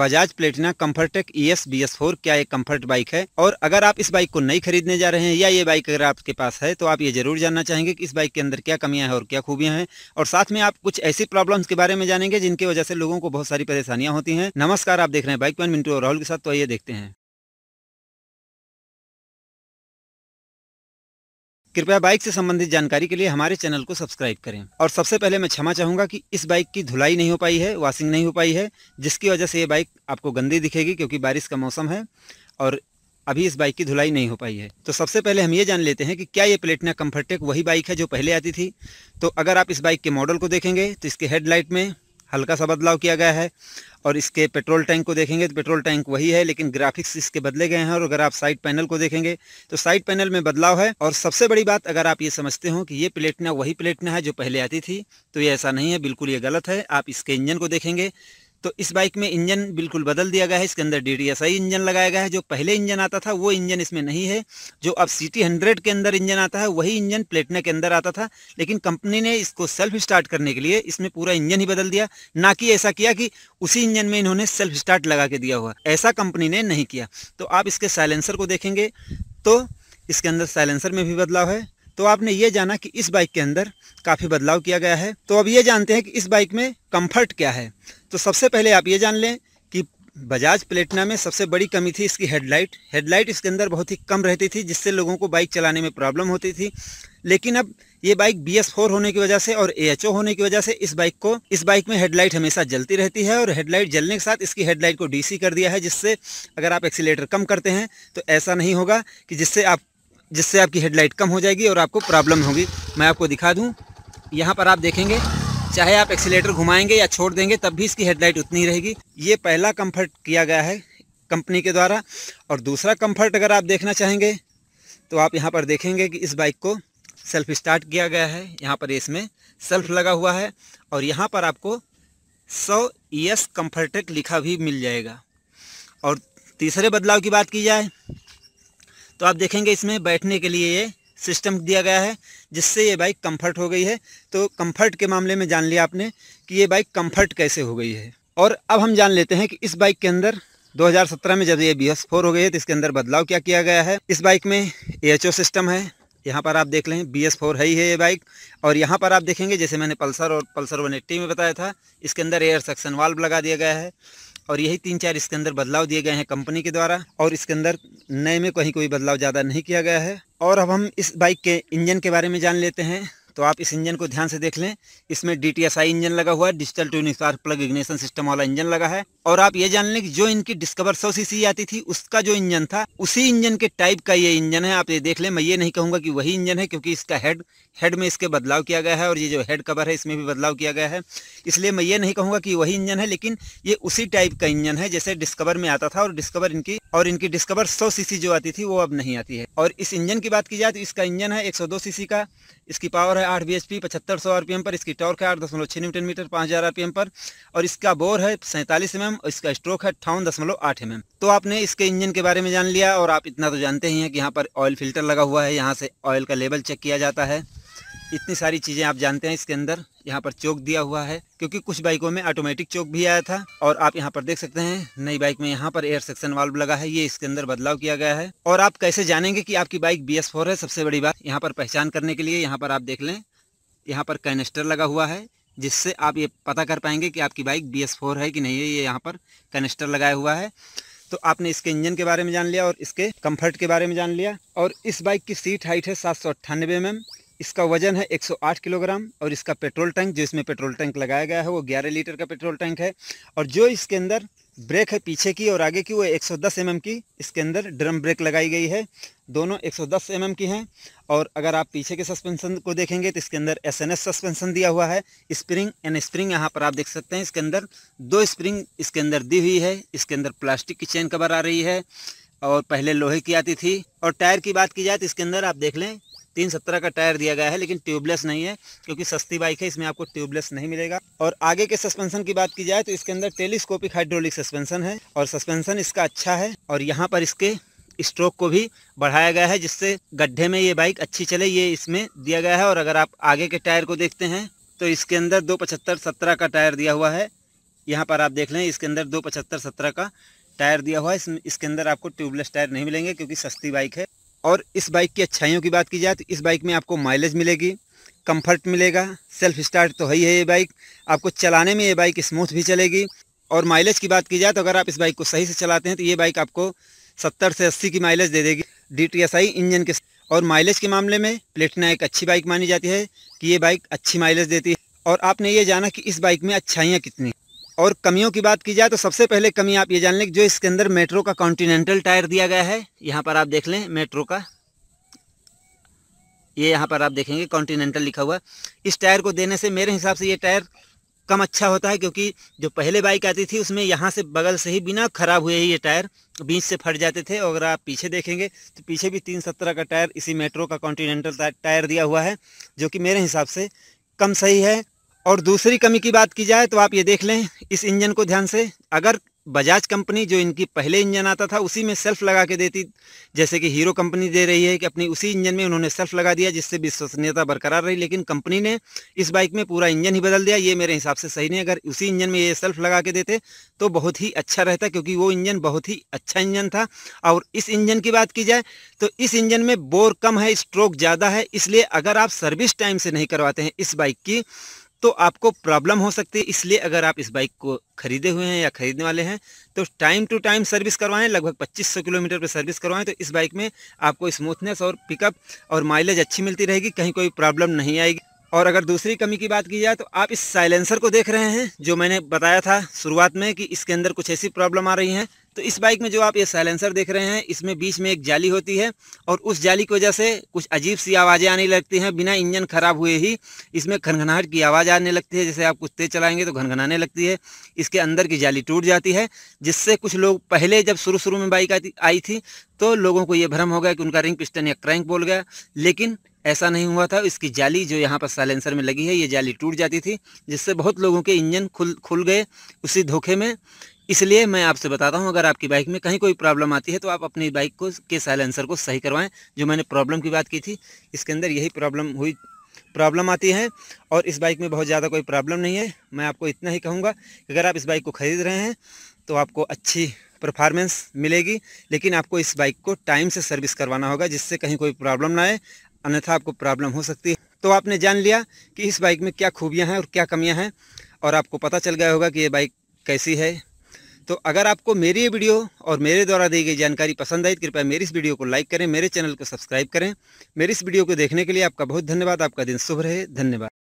Bajaj Platina Comfortec E e S B S four क्या ये comfort bike है और अगर आप इस बाइक को नहीं खरीदने जा रहे हैं या ये बाइक अगर आपके पास है तो आप ये जरूर जानना चाहेंगे कि इस बाइक के अंदर क्या कमियां हैं और क्या खूबियां हैं और साथ में आप कुछ ऐसी प्रॉब्लम्स के बारे में जानेंगे जिनकी वजह से लोगों को बहुत सारी परेशानियां होती हैं नमस्कार आप देख रहे हैं बाइक पैन मिनटू और राहुल के साथ तो आइए देखते हैं कृपया बाइक से संबंधित जानकारी के लिए हमारे चैनल को सब्सक्राइब करें और सबसे पहले मैं क्षमा चाहूंगा कि इस बाइक की धुलाई नहीं हो पाई है वॉशिंग नहीं हो पाई है जिसकी वजह से ये बाइक आपको गंदी दिखेगी क्योंकि बारिश का मौसम है और अभी इस बाइक की धुलाई नहीं हो पाई है तो सबसे पहले हम ये जान लेते हैं कि क्या ये प्लेटना कम्फर्टेक वही बाइक है जो पहले आती थी तो अगर आप इस बाइक के मॉडल को देखेंगे तो इसके हेडलाइट में हल्का सा बदलाव किया गया है और इसके पेट्रोल टैंक को देखेंगे तो पेट्रोल टैंक वही है लेकिन ग्राफिक्स इसके बदले गए हैं और अगर आप साइड पैनल को देखेंगे तो साइड पैनल में बदलाव है और सबसे बड़ी बात अगर आप ये समझते हो कि ये प्लेटना वही प्लेटना है जो पहले आती थी तो ये ऐसा नहीं है बिल्कुल ये गलत है आप इसके इंजन को देखेंगे तो इस बाइक में इंजन बिल्कुल बदल दिया गया है इसके अंदर डी इंजन लगाया गया है जो पहले इंजन आता था वो इंजन इसमें नहीं है जो अब सी टी के अंदर इंजन आता है वही इंजन प्लेटना के अंदर आता था लेकिन कंपनी ने इसको सेल्फ स्टार्ट करने के लिए इसमें पूरा इंजन ही बदल दिया ना कि ऐसा किया कि उसी इंजन में इन्होंने सेल्फ स्टार्ट लगा के दिया हुआ ऐसा कंपनी ने नहीं किया तो आप इसके साइलेंसर को देखेंगे तो इसके अंदर साइलेंसर में भी बदलाव है तो आपने ये जाना कि इस बाइक के अंदर काफ़ी बदलाव किया गया है तो अब ये जानते हैं कि इस बाइक में कंफर्ट क्या है तो सबसे पहले आप ये जान लें कि बजाज प्लेटना में सबसे बड़ी कमी थी इसकी हेडलाइट हेडलाइट इसके अंदर बहुत ही कम रहती थी जिससे लोगों को बाइक चलाने में प्रॉब्लम होती थी लेकिन अब ये बाइक बी एस फोर होने की वजह से और ए एच ओ होने की वजह से इस बाइक को इस बाइक में हेडलाइट हमेशा जलती रहती है और हेडलाइट जलने के साथ इसकी हेडलाइट को डी सी कर दिया है जिससे अगर आप एक्सीटर कम करते हैं तो ऐसा नहीं होगा कि जिससे आप जिससे आपकी हेडलाइट कम हो जाएगी और आपको प्रॉब्लम होगी मैं आपको दिखा दूँ यहाँ पर आप देखेंगे चाहे आप एक्सीटर घुमाएंगे या छोड़ देंगे तब भी इसकी हेडलाइट उतनी रहेगी ये पहला कम्फर्ट किया गया है कंपनी के द्वारा और दूसरा कम्फर्ट अगर आप देखना चाहेंगे तो आप यहाँ पर देखेंगे कि इस बाइक को सेल्फ स्टार्ट किया गया है यहाँ पर इसमें सेल्फ लगा हुआ है और यहाँ पर आपको सौ ईएस कम्फर्टेक लिखा भी मिल जाएगा और तीसरे बदलाव की बात की जाए तो आप देखेंगे इसमें बैठने के लिए ये सिस्टम दिया गया है जिससे ये बाइक कंफर्ट हो गई है तो कंफर्ट के मामले में जान लिया आपने कि ये बाइक कंफर्ट कैसे हो गई है और अब हम जान लेते हैं कि इस बाइक के अंदर 2017 में जब ये बी एस फोर हो गई है तो इसके अंदर बदलाव क्या किया गया है इस बाइक में ए सिस्टम है यहाँ पर आप देख लें बी एस फोर है ही है ये बाइक और यहाँ पर आप देखेंगे जैसे मैंने पल्सर और पल्सर वन एट्टी में बताया था इसके अंदर एयर सक्शन वाल्व लगा दिया गया है और यही तीन चार इसके अंदर बदलाव दिए गए हैं कंपनी के द्वारा और इसके अंदर नए में कहीं कोई बदलाव ज़्यादा नहीं किया गया है और अब हम इस बाइक के इंजन के बारे में जान लेते हैं तो आप इस इंजन को ध्यान से देख लें इसमें डी इंजन लगा हुआ है digital tunic plug ignition system वाला इंजन लगा है और आप ये जान लें कि जो इनकी डिस्कवर सौ सी आती थी उसका जो इंजन था उसी इंजन के टाइप का ये इंजन है आप ये देख लें मैं ये नहीं कहूँगा कि वही इंजन है क्योंकि इसका हेड हेड में इसके बदलाव किया गया है और ये जो हेड कवर है इसमें भी बदलाव किया गया है इसलिए मैं ये नहीं कहूँगा कि वही इंजन है लेकिन ये उसी टाइप का इंजन है जैसे डिस्कवर में आता था और डिस्कवर इनकी और इनकी डिस्कवर सौ सीसी जो आती थी वो अब नहीं आती है और इस इंजन की बात की जाए तो इसका इंजन है एक सौ दो का इसकी पावर है आठ बी एच पी पचहत्तर सौ आरपीएम पर इसकी टॉर्क है आठ दशमलव छः न्यूटन मीटर पाँच हज़ार आरपीएम पर और इसका बोर है सैंतालीस एम एम इसका स्ट्रोक है अट्ठावन दशमलव आठ एम तो आपने इसके इंजन के बारे में जान लिया और आप इतना तो जानते ही हैं कि यहाँ पर ऑयल फिल्टर लगा हुआ है यहाँ से ऑयल का लेवल चेक किया जाता है इतनी सारी चीज़ें आप जानते हैं इसके अंदर यहाँ पर चौक दिया हुआ है क्योंकि कुछ बाइकों में ऑटोमेटिक चौक भी आया था और आप यहाँ पर देख सकते हैं नई बाइक में यहाँ पर एयर सेक्शन वाल्व लगा है ये इसके अंदर बदलाव किया गया है और आप कैसे जानेंगे कि आपकी बाइक बी है सबसे बड़ी बात यहाँ पर पहचान करने के लिए यहाँ पर आप देख लें यहाँ पर कैनेस्टर लगा हुआ है जिससे आप ये पता कर पाएंगे कि आपकी बाइक बी एस फोर है कि नहीं है ये यहाँ पर कनेस्टर लगाया हुआ है तो आपने इसके इंजन के बारे में जान लिया और इसके कंफर्ट के बारे में जान लिया और इस बाइक की सीट हाइट है सात सौ अट्ठानबे एम mm, इसका वजन है 108 किलोग्राम और इसका पेट्रोल टैंक जो इसमें पेट्रोल टैंक लगाया गया है वो 11 लीटर का पेट्रोल टैंक है और जो इसके अंदर ब्रेक है पीछे की और आगे की वो 110 एम mm की इसके अंदर ड्रम ब्रेक लगाई गई है दोनों 110 एम mm की हैं और अगर आप पीछे के सस्पेंशन को देखेंगे तो इसके अंदर एस सस्पेंशन दिया हुआ है स्प्रिंग एंड स्प्रिंग यहाँ पर आप देख सकते हैं इसके अंदर दो स्प्रिंग इसके अंदर दी हुई है इसके अंदर प्लास्टिक की चेन कवर आ रही है और पहले लोहे की आती थी और टायर की बात की जाए तो इसके अंदर आप देख लें तीन सत्रह का टायर दिया गया है लेकिन ट्यूबलेस नहीं है क्योंकि सस्ती बाइक है इसमें आपको ट्यूबलेस नहीं मिलेगा और आगे के सस्पेंशन की बात की जाए तो इसके अंदर टेलीस्कोपिक हाइड्रोलिक सस्पेंशन है और सस्पेंशन इसका अच्छा है और यहाँ पर इसके स्ट्रोक को भी बढ़ाया गया है जिससे गड्ढे में ये बाइक अच्छी चले ये इसमें दिया गया है और अगर आप आगे के टायर को देखते हैं तो इसके अंदर दो पचहत्तर सत्रह का टायर दिया हुआ है यहाँ पर आप देख लें इसके अंदर दो पचहत्तर सत्रह का टायर दिया हुआ है इसके अंदर आपको ट्यूबलेस टायर नहीं मिलेंगे क्योंकि सस्ती बाइक है और इस बाइक की अच्छाइयों की बात की जाए तो इस बाइक में आपको माइलेज मिलेगी कंफर्ट मिलेगा सेल्फ स्टार्ट तो है ही है ये बाइक आपको चलाने में ये बाइक स्मूथ भी चलेगी और माइलेज की बात की जाए तो अगर आप इस बाइक को सही से चलाते हैं तो ये बाइक आपको सत्तर से अस्सी की माइलेज दे देगी डी इंजन के और माइलेज के मामले में प्लेटना एक अच्छी बाइक मानी जाती है कि ये बाइक अच्छी माइलेज देती है और आपने ये जाना कि इस बाइक में अच्छाइयाँ कितनी और कमियों की बात की जाए तो सबसे पहले कमी आप ये जान लें कि जो इसके अंदर मेट्रो का कॉन्टिनेंटल टायर दिया गया है यहाँ पर आप देख लें मेट्रो का ये यहाँ पर आप देखेंगे कॉन्टिनेंटल लिखा हुआ इस टायर को देने से मेरे हिसाब से ये टायर कम अच्छा होता है क्योंकि जो पहले बाइक आती थी उसमें यहाँ से बगल से ही बिना ख़राब हुए ही ये टायर बीच से फट जाते थे और अगर आप पीछे देखेंगे तो पीछे भी तीन सत्रह का टायर इसी मेट्रो का कॉन्टिनेंटल टायर दिया हुआ है जो कि मेरे हिसाब से कम सही है और दूसरी कमी की बात की जाए तो आप ये देख लें इस इंजन को ध्यान से अगर बजाज कंपनी जो इनकी पहले इंजन आता था उसी में सेल्फ लगा के देती जैसे कि हीरो कंपनी दे रही है कि अपनी उसी इंजन में उन्होंने सेल्फ लगा दिया जिससे विश्वसनीयता बरकरार रही लेकिन कंपनी ने इस बाइक में पूरा इंजन ही बदल दिया ये मेरे हिसाब से सही नहीं अगर उसी इंजन में ये सेल्फ लगा के देते तो बहुत ही अच्छा रहता क्योंकि वो इंजन बहुत ही अच्छा इंजन था और इस इंजन की बात की जाए तो इस इंजन में बोर कम है स्ट्रोक ज़्यादा है इसलिए अगर आप सर्विस टाइम से नहीं करवाते हैं इस बाइक की तो आपको प्रॉब्लम हो सकती है इसलिए अगर आप इस बाइक को खरीदे हुए हैं या खरीदने वाले हैं तो टाइम टू टाइम सर्विस करवाएं लगभग 2500 किलोमीटर पर सर्विस करवाएं तो इस बाइक में आपको स्मूथनेस और पिकअप और माइलेज अच्छी मिलती रहेगी कहीं कोई प्रॉब्लम नहीं आएगी और अगर दूसरी कमी की बात की जाए तो आप इस साइलेंसर को देख रहे हैं जो मैंने बताया था शुरुआत में कि इसके अंदर कुछ ऐसी प्रॉब्लम आ रही है तो इस बाइक में जो आप ये साइलेंसर देख रहे हैं इसमें बीच में एक जाली होती है और उस जाली की वजह से कुछ अजीब सी आवाज़ें आने लगती हैं बिना इंजन ख़राब हुए ही इसमें घनघनाहट की आवाज़ आने लगती है जैसे आप कुछ तेज़ चलाएंगे तो घनघनाने लगती है इसके अंदर की जाली टूट जाती है जिससे कुछ लोग पहले जब शुरू शुरू में बाइक आई थी तो लोगों को ये भ्रम हो गया कि उनका रिंग पिस्टन या क्रैंक बोल गया लेकिन ऐसा नहीं हुआ था इसकी जाली जो यहाँ पर साइलेंसर में लगी है ये जाली टूट जाती थी जिससे बहुत लोगों के इंजन खुल खुल गए उसी धोखे में इसलिए मैं आपसे बताता हूं अगर आपकी बाइक में कहीं कोई प्रॉब्लम आती है तो आप अपनी बाइक को के साइलेंसर को सही करवाएं जो मैंने प्रॉब्लम की बात की थी इसके अंदर यही प्रॉब्लम हुई प्रॉब्लम आती है और इस बाइक में बहुत ज़्यादा कोई प्रॉब्लम नहीं है मैं आपको इतना ही कहूँगा कि अगर आप इस बाइक को ख़रीद रहे हैं तो आपको अच्छी परफॉर्मेंस मिलेगी लेकिन आपको इस बाइक को टाइम से सर्विस करवाना होगा जिससे कहीं कोई प्रॉब्लम ना आए अन्यथा आपको प्रॉब्लम हो सकती है तो आपने जान लिया कि इस बाइक में क्या खूबियाँ हैं और क्या कमियाँ हैं और आपको पता चल गया होगा कि ये बाइक कैसी है तो अगर आपको मेरी ये वीडियो और मेरे द्वारा दी गई जानकारी पसंद आई तो कृपया मेरी इस वीडियो को लाइक करें मेरे चैनल को सब्सक्राइब करें मेरी इस वीडियो को देखने के लिए आपका बहुत धन्यवाद आपका दिन शुभ रहे धन्यवाद